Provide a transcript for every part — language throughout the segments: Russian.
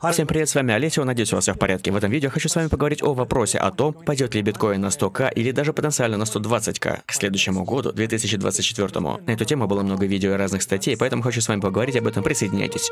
А всем привет, с вами Олеся, надеюсь, у вас все в порядке. В этом видео хочу с вами поговорить о вопросе о том, пойдет ли биткоин на 100к или даже потенциально на 120к к следующему году, 2024. На эту тему было много видео и разных статей, поэтому хочу с вами поговорить об этом, присоединяйтесь.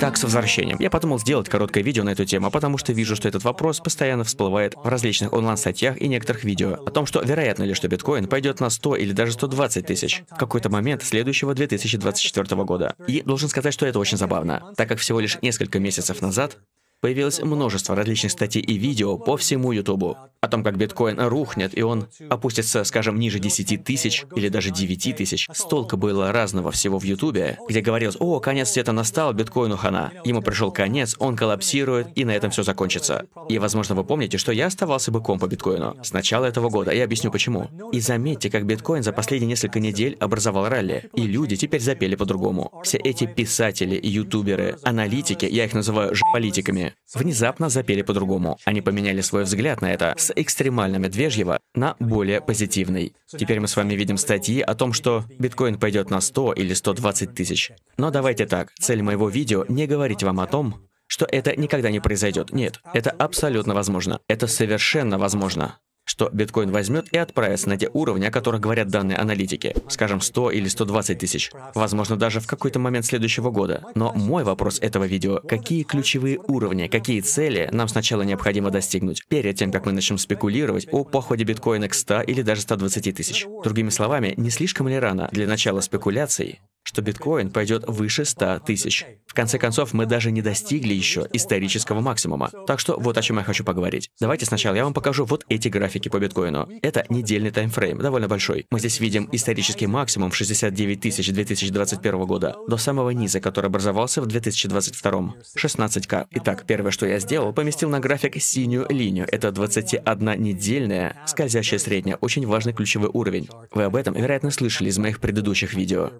Так с возвращением. Я подумал сделать короткое видео на эту тему, потому что вижу, что этот вопрос постоянно всплывает в различных онлайн-статьях и некоторых видео. О том, что вероятно ли, что биткоин пойдет на 100 или даже 120 тысяч в какой-то момент следующего 2024 года. И должен сказать, что это очень забавно, так как всего лишь несколько месяцев назад Появилось множество различных статей и видео по всему Ютубу о том, как биткоин рухнет, и он опустится, скажем, ниже 10 тысяч или даже 9 тысяч. Столько было разного всего в Ютубе, где говорилось, о, конец света настал, биткоину хана. Ему пришел конец, он коллапсирует, и на этом все закончится. И, возможно, вы помните, что я оставался быком по биткоину с начала этого года, я объясню почему. И заметьте, как биткоин за последние несколько недель образовал ралли, и люди теперь запели по-другому. Все эти писатели, ютуберы, аналитики, я их называю же политиками, внезапно запели по-другому. Они поменяли свой взгляд на это с экстремально медвежьего на более позитивный. Теперь мы с вами видим статьи о том, что биткоин пойдет на 100 или 120 тысяч. Но давайте так, цель моего видео не говорить вам о том, что это никогда не произойдет. Нет, это абсолютно возможно. Это совершенно возможно что биткоин возьмет и отправится на те уровни, о которых говорят данные аналитики, скажем 100 или 120 тысяч, возможно даже в какой-то момент следующего года. Но мой вопрос этого видео, какие ключевые уровни, какие цели нам сначала необходимо достигнуть, перед тем, как мы начнем спекулировать о походе биткоина к 100 или даже 120 тысяч? Другими словами, не слишком ли рано для начала спекуляций что биткоин пойдет выше 100 тысяч. В конце концов, мы даже не достигли еще исторического максимума. Так что вот о чем я хочу поговорить. Давайте сначала я вам покажу вот эти графики по биткоину. Это недельный таймфрейм, довольно большой. Мы здесь видим исторический максимум 69 тысяч 2021 года, до самого низа, который образовался в 2022. 16к. Итак, первое, что я сделал, поместил на график синюю линию. Это 21-недельная скользящая средняя, очень важный ключевой уровень. Вы об этом, вероятно, слышали из моих предыдущих видео.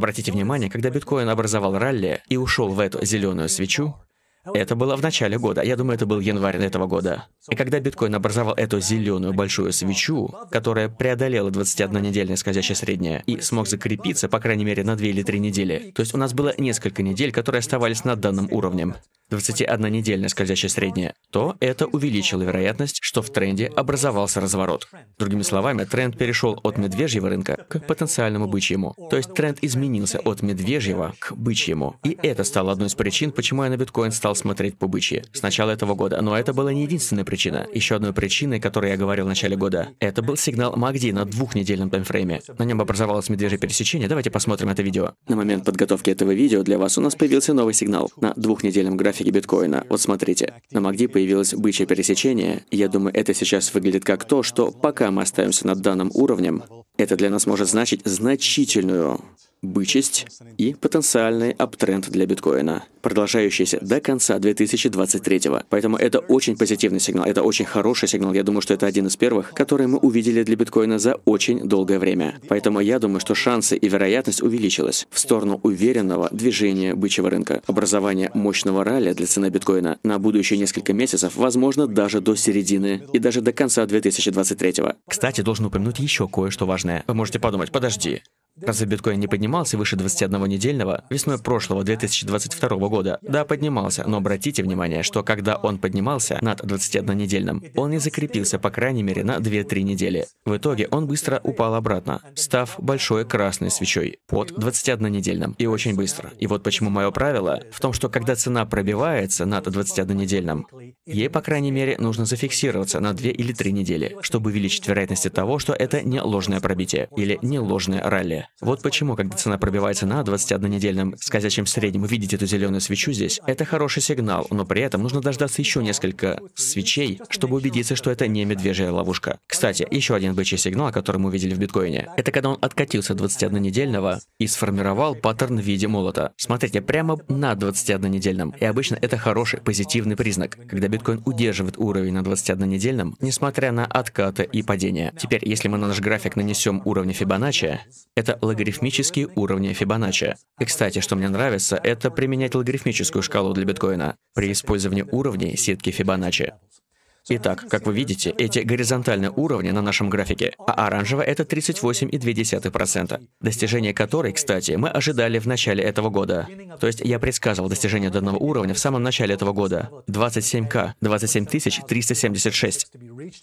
Обратите внимание, когда биткоин образовал ралли и ушел в эту зеленую свечу, это было в начале года, я думаю, это был январь этого года. И когда биткоин образовал эту зеленую большую свечу, которая преодолела 21-недельное скользящее среднее и смог закрепиться, по крайней мере, на 2 или 3 недели, то есть у нас было несколько недель, которые оставались над данным уровнем, 21-недельное скользящее среднее, то это увеличило вероятность, что в тренде образовался разворот. Другими словами, тренд перешел от медвежьего рынка к потенциальному бычьему. То есть тренд изменился от медвежьего к бычьему. И это стало одной из причин, почему я на биткоин стал стал смотреть «Пубычье» с начала этого года, но это была не единственная причина. Еще одной причиной, о которой я говорил в начале года, это был сигнал МАГДИ на двухнедельном таймфрейме. На нем образовалось медвежье пересечение, давайте посмотрим это видео. На момент подготовки этого видео для вас у нас появился новый сигнал на двухнедельном графике биткоина. Вот смотрите, на МАГДИ появилось бычье пересечение. Я думаю, это сейчас выглядит как то, что пока мы остаемся над данным уровнем, это для нас может значить значительную бычесть и потенциальный аптренд для биткоина, продолжающийся до конца 2023 Поэтому это очень позитивный сигнал, это очень хороший сигнал. Я думаю, что это один из первых, которые мы увидели для биткоина за очень долгое время. Поэтому я думаю, что шансы и вероятность увеличилась в сторону уверенного движения бычьего рынка. образования мощного ралли для цены биткоина на будущие несколько месяцев, возможно, даже до середины и даже до конца 2023 Кстати, должен упомянуть еще кое-что важное. Вы можете подумать, подожди, Разве биткоин не поднимался выше 21 недельного весной прошлого 2022 года? Да, поднимался, но обратите внимание, что когда он поднимался над 21 недельным, он не закрепился по крайней мере на 2-3 недели. В итоге он быстро упал обратно, став большой красной свечой под 21 недельным и очень быстро. И вот почему мое правило в том, что когда цена пробивается над 21 недельным, ей по крайней мере нужно зафиксироваться на 2 или 3 недели, чтобы увеличить вероятность того, что это не ложное пробитие или не ложное ралли. Вот почему, когда цена пробивается на 21-недельном скользящем среднем, вы видите эту зеленую свечу здесь, это хороший сигнал, но при этом нужно дождаться еще несколько свечей, чтобы убедиться, что это не медвежья ловушка. Кстати, еще один бычий сигнал, который мы увидели в биткоине, это когда он откатился 21-недельного и сформировал паттерн в виде молота. Смотрите, прямо на 21-недельном. И обычно это хороший позитивный признак, когда биткоин удерживает уровень на 21-недельном, несмотря на откаты и падения. Теперь, если мы на наш график нанесем уровни Фибоначчи, это это логарифмические уровни Фибоначчи. И, кстати, что мне нравится, это применять логарифмическую шкалу для биткоина при использовании уровней сетки Фибоначчи. Итак, как вы видите, эти горизонтальные уровни на нашем графике, а оранжево это 38,2%, достижение которой, кстати, мы ожидали в начале этого года. То есть я предсказывал достижение данного уровня в самом начале этого года. 27К, 27 376.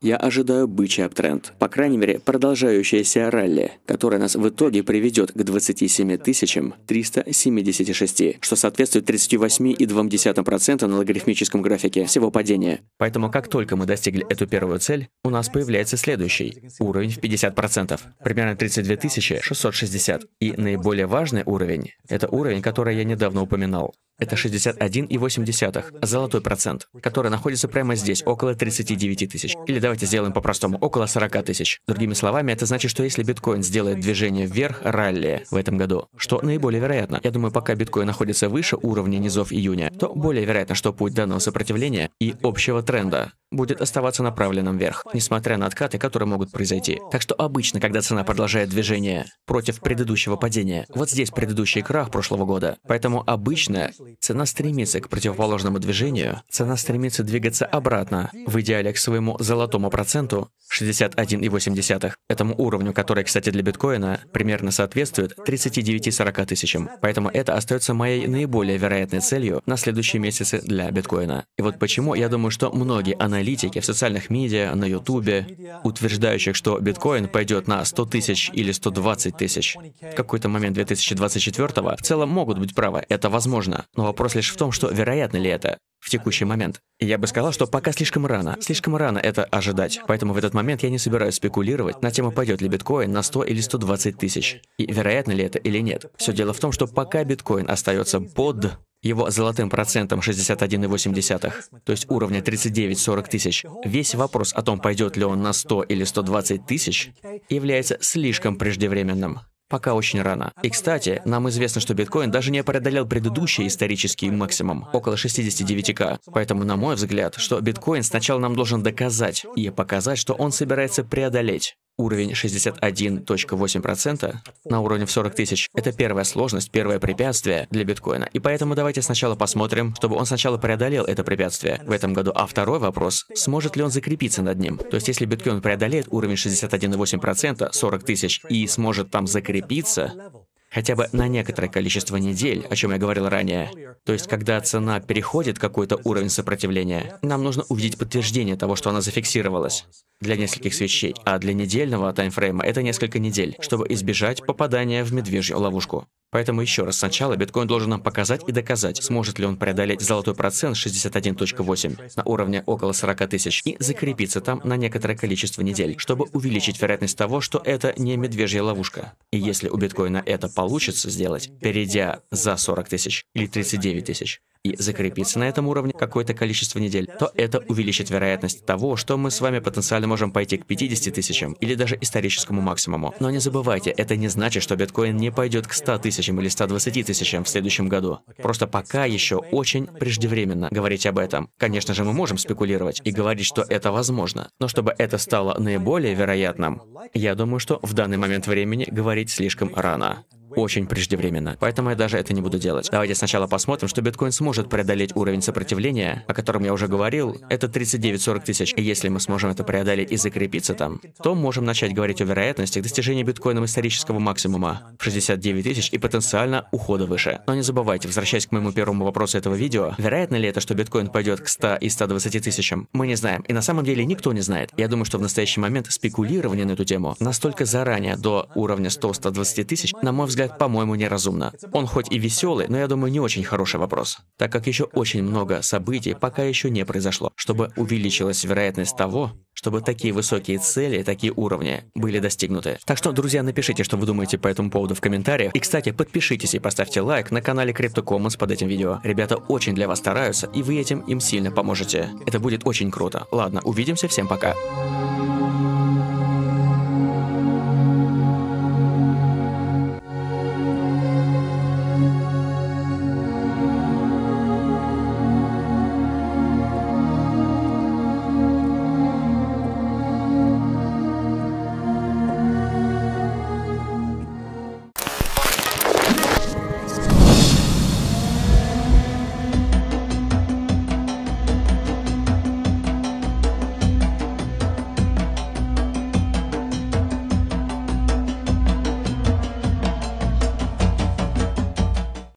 Я ожидаю бычий аптренд, по крайней мере, продолжающееся ралли, которое нас в итоге приведет к 27 376, что соответствует 38,2% на логарифмическом графике всего падения. Поэтому как только мы достигли эту первую цель, у нас появляется следующий уровень в 50%, примерно 32 660. И наиболее важный уровень — это уровень, который я недавно упоминал, это 61,8, золотой процент, который находится прямо здесь, около 39 тысяч. Или давайте сделаем по-простому, около 40 тысяч. Другими словами, это значит, что если биткоин сделает движение вверх, ралли в этом году, что наиболее вероятно. Я думаю, пока биткоин находится выше уровня низов июня, то более вероятно, что путь данного сопротивления и общего тренда будет оставаться направленным вверх, несмотря на откаты, которые могут произойти. Так что обычно, когда цена продолжает движение против предыдущего падения, вот здесь предыдущий крах прошлого года, поэтому обычно Цена стремится к противоположному движению, цена стремится двигаться обратно, в идеале к своему золотому проценту 61,8, этому уровню, который, кстати, для биткоина примерно соответствует 39-40 тысячам. Поэтому это остается моей наиболее вероятной целью на следующие месяцы для биткоина. И вот почему я думаю, что многие аналитики в социальных медиа, на ютубе, утверждающих, что биткоин пойдет на 100 тысяч или 120 тысяч в какой-то момент 2024 в целом могут быть правы, это возможно. Но вопрос лишь в том, что вероятно ли это в текущий момент. И я бы сказал, что пока слишком рано. Слишком рано это ожидать. Поэтому в этот момент я не собираюсь спекулировать на тему, пойдет ли биткоин на 100 или 120 тысяч. И вероятно ли это или нет. Все дело в том, что пока биткоин остается под его золотым процентом 61,8, то есть уровня 39-40 тысяч, весь вопрос о том, пойдет ли он на 100 или 120 тысяч, является слишком преждевременным. Пока очень рано. И, кстати, нам известно, что биткоин даже не преодолел предыдущий исторический максимум, около 69к. Поэтому, на мой взгляд, что биткоин сначала нам должен доказать и показать, что он собирается преодолеть уровень 61.8% на уровне в 40 тысяч. Это первая сложность, первое препятствие для биткоина. И поэтому давайте сначала посмотрим, чтобы он сначала преодолел это препятствие в этом году. А второй вопрос, сможет ли он закрепиться над ним? То есть если биткоин преодолеет уровень 61.8%, 40 тысяч, и сможет там закрепиться, хотя бы на некоторое количество недель, о чем я говорил ранее. То есть, когда цена переходит какой-то уровень сопротивления, нам нужно увидеть подтверждение того, что она зафиксировалась для нескольких свечей, а для недельного таймфрейма это несколько недель, чтобы избежать попадания в медвежью ловушку. Поэтому еще раз, сначала биткоин должен нам показать и доказать, сможет ли он преодолеть золотой процент 61.8 на уровне около 40 тысяч и закрепиться там на некоторое количество недель, чтобы увеличить вероятность того, что это не медвежья ловушка. И если у биткоина это получится сделать, перейдя за 40 тысяч или 39 тысяч, и закрепиться на этом уровне какое-то количество недель, то это увеличит вероятность того, что мы с вами потенциально можем пойти к 50 тысячам или даже историческому максимуму. Но не забывайте, это не значит, что биткоин не пойдет к 100 тысячам или 120 тысячам в следующем году. Просто пока еще очень преждевременно говорить об этом. Конечно же, мы можем спекулировать и говорить, что это возможно. Но чтобы это стало наиболее вероятным, я думаю, что в данный момент времени говорить слишком рано очень преждевременно. Поэтому я даже это не буду делать. Давайте сначала посмотрим, что биткоин сможет преодолеть уровень сопротивления, о котором я уже говорил, это 39-40 тысяч. И если мы сможем это преодолеть и закрепиться там, то можем начать говорить о вероятности достижения биткоином исторического максимума в 69 тысяч и потенциально ухода выше. Но не забывайте, возвращаясь к моему первому вопросу этого видео, вероятно ли это, что биткоин пойдет к 100 и 120 тысячам? Мы не знаем. И на самом деле никто не знает. Я думаю, что в настоящий момент спекулирование на эту тему настолько заранее до уровня 100-120 тысяч, на мой взгляд, по-моему, неразумно. Он хоть и веселый, но я думаю, не очень хороший вопрос, так как еще очень много событий пока еще не произошло, чтобы увеличилась вероятность того, чтобы такие высокие цели, такие уровни были достигнуты. Так что, друзья, напишите, что вы думаете по этому поводу в комментариях. И, кстати, подпишитесь и поставьте лайк на канале CryptoCommons под этим видео. Ребята очень для вас стараются, и вы этим им сильно поможете. Это будет очень круто. Ладно, увидимся, всем пока. Пока.